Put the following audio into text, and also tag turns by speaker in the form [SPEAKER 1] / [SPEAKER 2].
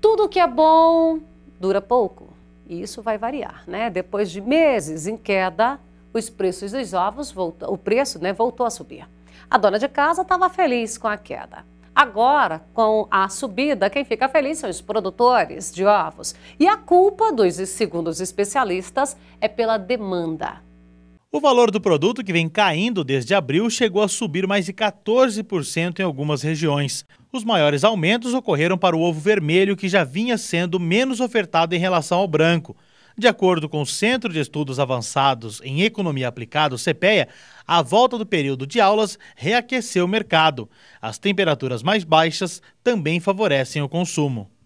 [SPEAKER 1] Tudo que é bom dura pouco e isso vai variar, né? Depois de meses em queda, os preços dos ovos voltou, o preço, né, voltou a subir. A dona de casa estava feliz com a queda. Agora, com a subida, quem fica feliz são os produtores de ovos. E a culpa dos segundo os especialistas é pela demanda.
[SPEAKER 2] O valor do produto, que vem caindo desde abril, chegou a subir mais de 14% em algumas regiões. Os maiores aumentos ocorreram para o ovo vermelho, que já vinha sendo menos ofertado em relação ao branco. De acordo com o Centro de Estudos Avançados em Economia Aplicada, o CPEA, a volta do período de aulas reaqueceu o mercado. As temperaturas mais baixas também favorecem o consumo.